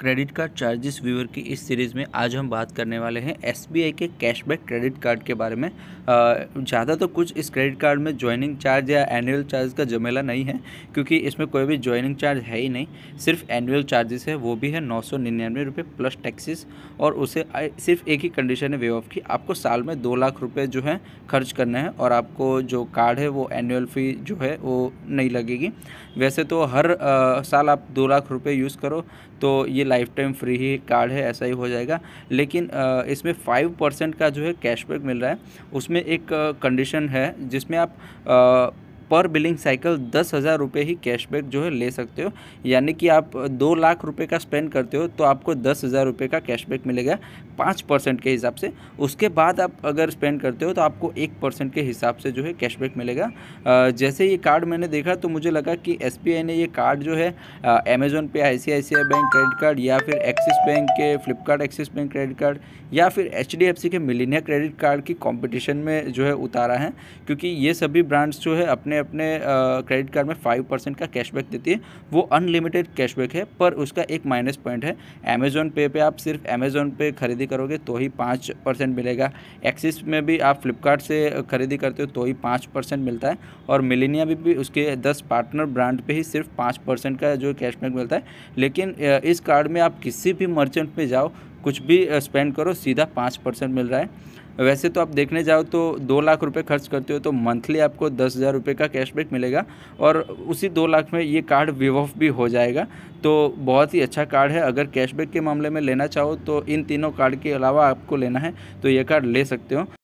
credit card charges viewer की इस series में आज हम बात करने वाले हैं एस के कैशबैक क्रेडिट कार्ड के बारे में ज़्यादा तो कुछ इस क्रेडिट कार्ड में ज्वाइनिंग चार्ज या एनुअल चार्ज का जमेला नहीं है क्योंकि इसमें कोई भी ज्वाइनिंग चार्ज है ही नहीं सिर्फ एनुअल चार्जेस है वो भी है नौ सौ निन्यानवे रुपये प्लस टैक्सेस और उसे सिर्फ एक ही कंडीशन है वे ऑफ की आपको साल में दो लाख रुपये जो है खर्च करना है और आपको जो कार्ड है वो एनुअल फ़ी जो है वो नहीं लगेगी वैसे तो हर साल आप दो लाख रुपये यूज़ करो तो ये लाइफ टाइम फ्री ही कार्ड है ऐसा ही हो जाएगा लेकिन इसमें फाइव परसेंट का जो है कैशबैक मिल रहा है उसमें एक कंडीशन है जिसमें आप पर बिलिंग साइकिल दस हज़ार रुपये ही कैशबैक जो है ले सकते हो यानी कि आप दो लाख रुपये का स्पेंड करते हो तो आपको दस हज़ार रुपये का कैशबैक मिलेगा पाँच परसेंट के हिसाब से उसके बाद आप अगर स्पेंड करते हो तो आपको एक परसेंट के हिसाब से जो है कैशबैक मिलेगा जैसे ये कार्ड मैंने देखा तो मुझे लगा कि एस ने ये कार्ड जो है अमेज़ोन पे आई बैंक क्रेडिट कार्ड या फिर एक्सिस बैंक के Flipkart Axis Bank credit card या फिर एच के मिलीनिया क्रेडिट कार्ड की कॉम्पिटिशन में जो है उतारा है क्योंकि ये सभी ब्रांड्स जो है अपने हमें अपने क्रेडिट कार्ड में फाइव परसेंट का कैशबैक देती है वो अनलिमिटेड कैशबैक है पर उसका एक माइनस पॉइंट है अमेज़ोन पे पे आप सिर्फ अमेज़ोन पे खरीदी करोगे तो ही पाँच परसेंट मिलेगा एक्सिस में भी आप फ्लिपकार्ट से खरीदी करते हो तो ही पाँच परसेंट मिलता है और मिलीनिया भी, भी उसके दस पार्टनर ब्रांड पर ही सिर्फ पाँच परसेंट का जो कैशबैक मिलता है लेकिन इस कार्ड में आप किसी भी मर्चेंट पर जाओ कुछ भी स्पेंड करो सीधा पाँच परसेंट मिल रहा है वैसे तो आप देखने जाओ तो दो लाख रुपये खर्च करते हो तो मंथली आपको दस हज़ार रुपये का कैशबैक मिलेगा और उसी दो लाख में ये कार्ड विव ऑफ भी हो जाएगा तो बहुत ही अच्छा कार्ड है अगर कैशबैक के मामले में लेना चाहो तो इन तीनों कार्ड के अलावा आपको लेना है तो ये कार्ड ले सकते हो